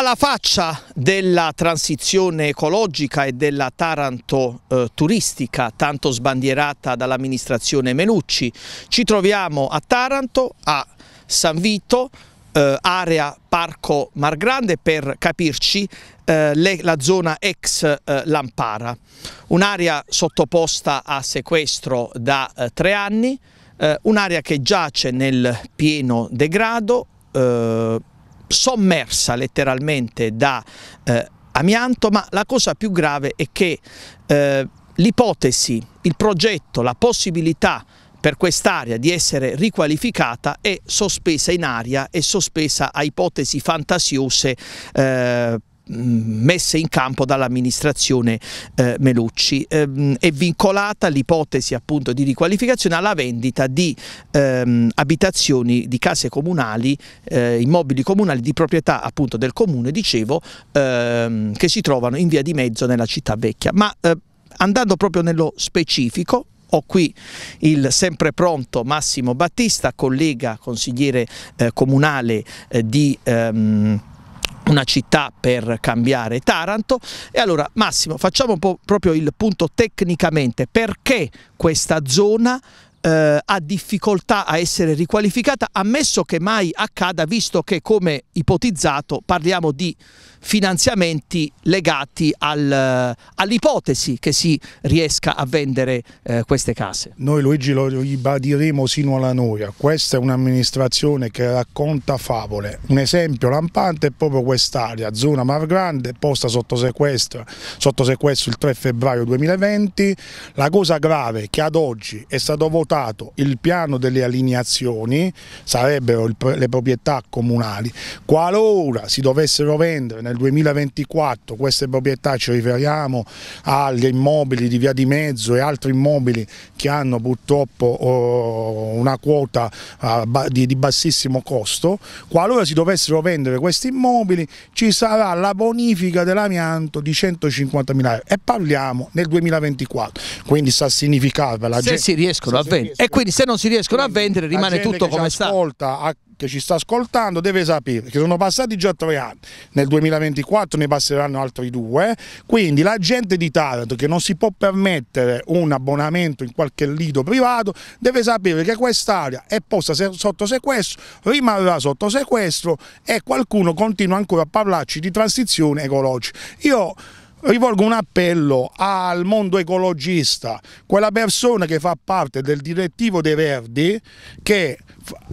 Alla faccia della transizione ecologica e della Taranto eh, turistica, tanto sbandierata dall'amministrazione Menucci, ci troviamo a Taranto, a San Vito, eh, area Parco Mar Grande per capirci eh, le, la zona ex eh, Lampara, un'area sottoposta a sequestro da eh, tre anni, eh, un'area che giace nel pieno degrado eh, sommersa letteralmente da eh, amianto, ma la cosa più grave è che eh, l'ipotesi, il progetto, la possibilità per quest'area di essere riqualificata è sospesa in aria e sospesa a ipotesi fantasiose eh, Mm, messe in campo dall'amministrazione eh, Melucci. Ehm, è vincolata l'ipotesi appunto di riqualificazione alla vendita di ehm, abitazioni, di case comunali, eh, immobili comunali di proprietà appunto del comune, dicevo, ehm, che si trovano in via di mezzo nella città vecchia. Ma eh, andando proprio nello specifico, ho qui il sempre pronto Massimo Battista, collega, consigliere eh, comunale eh, di... Ehm, una città per cambiare Taranto e allora Massimo facciamo un po' proprio il punto tecnicamente perché questa zona eh, ha difficoltà a essere riqualificata, ammesso che mai accada, visto che come ipotizzato parliamo di finanziamenti legati al, all'ipotesi che si riesca a vendere eh, queste case. Noi Luigi lo ribadiremo sino alla noia, questa è un'amministrazione che racconta favole, un esempio lampante è proprio quest'area, zona Mar Grande, posta sotto sequestro, sotto sequestro il 3 febbraio 2020, la cosa grave è che ad oggi è stato votato il piano delle allineazioni, sarebbero le proprietà comunali, qualora si dovessero vendere nel nel 2024 queste proprietà ci riferiamo agli immobili di via di mezzo e altri immobili che hanno purtroppo oh, una quota ah, di bassissimo costo, qualora si dovessero vendere questi immobili ci sarà la bonifica dell'amianto di 150 mila euro e parliamo nel 2024, quindi sta a significare la se gente. Si riescono se a vendere. E quindi se non si riescono a vendere rimane tutto come sta. Ascolta, che ci sta ascoltando deve sapere che sono passati già tre anni, nel 2024 ne passeranno altri due, quindi la gente di Taranto che non si può permettere un abbonamento in qualche lido privato deve sapere che quest'area è posta sotto sequestro, rimarrà sotto sequestro e qualcuno continua ancora a parlarci di transizione ecologica. Io rivolgo un appello al mondo ecologista, quella persona che fa parte del direttivo dei Verdi che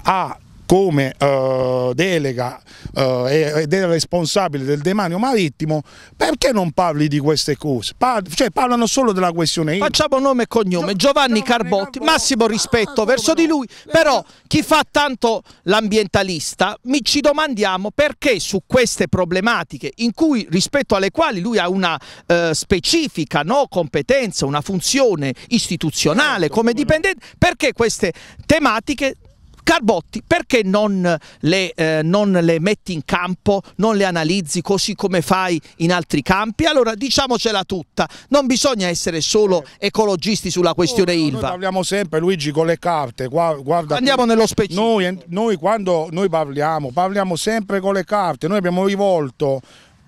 ha come eh, delega eh, ed è responsabile del demanio marittimo, perché non parli di queste cose? Par cioè, parlano solo della questione IVA. Facciamo nome e cognome, Giovanni, Giovanni Carbotti, Carbotti, massimo rispetto ah, verso di lui, no. però chi fa tanto l'ambientalista, mi ci domandiamo perché su queste problematiche in cui, rispetto alle quali lui ha una eh, specifica no, competenza, una funzione istituzionale certo, come dipendente, perché queste tematiche Carbotti, perché non le, eh, non le metti in campo, non le analizzi così come fai in altri campi? Allora diciamocela tutta, non bisogna essere solo eh. ecologisti sulla questione no, ILVA. Noi parliamo sempre Luigi con le carte, guarda, Andiamo nello specifico. Noi, noi quando noi parliamo, parliamo sempre con le carte, noi abbiamo rivolto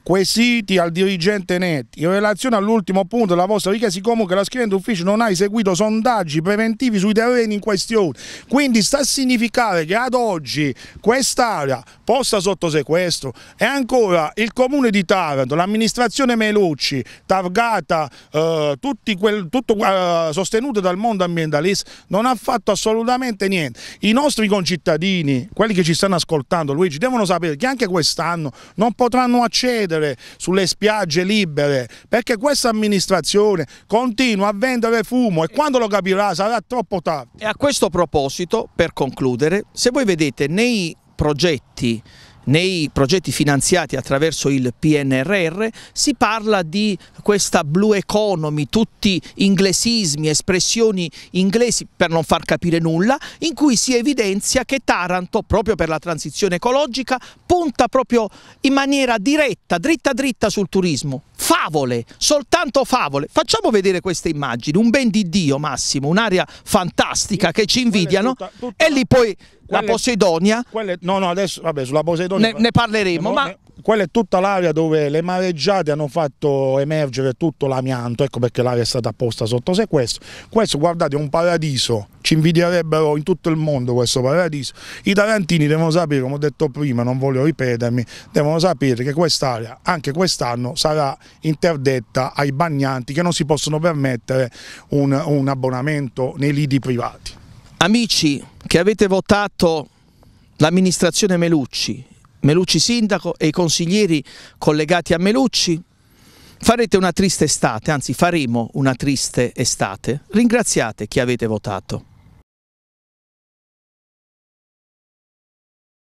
quesiti al dirigente Netti. In relazione all'ultimo punto della vostra richiesta, siccome che la scrivente ufficio non ha eseguito sondaggi preventivi sui terreni in questione, quindi sta a significare che ad oggi quest'area posta sotto sequestro e ancora il comune di Taranto, l'amministrazione Melucci, targata, eh, quel, tutto eh, sostenuto dal mondo ambientalista, non ha fatto assolutamente niente. I nostri concittadini, quelli che ci stanno ascoltando, Luigi, devono sapere che anche quest'anno non potranno accedere vendere sulle spiagge libere, perché questa amministrazione continua a vendere fumo e quando lo capirà sarà troppo tardi. E a questo proposito, per concludere, se voi vedete nei progetti nei progetti finanziati attraverso il PNRR si parla di questa blue economy, tutti inglesismi, espressioni inglesi per non far capire nulla, in cui si evidenzia che Taranto, proprio per la transizione ecologica, punta proprio in maniera diretta, dritta dritta sul turismo. Favole, soltanto favole. Facciamo vedere queste immagini, un ben di Dio Massimo, un'area fantastica che ci invidiano e lì poi quelle, la Poseidonia. Quelle, no, no, adesso vabbè, sulla Posidonia ne, ne parleremo. Ne, ma... quella è tutta l'area dove le mareggiate hanno fatto emergere tutto l'amianto, ecco perché l'area è stata apposta sotto sequestro. Questo, guardate, è un paradiso, ci invidierebbero in tutto il mondo questo paradiso. I tarantini devono sapere, come ho detto prima, non voglio ripetermi, devono sapere che quest'area anche quest'anno sarà interdetta ai bagnanti che non si possono permettere un, un abbonamento nei lidi privati amici che avete votato l'amministrazione Melucci, Melucci sindaco e i consiglieri collegati a Melucci, farete una triste estate, anzi faremo una triste estate. Ringraziate chi avete votato.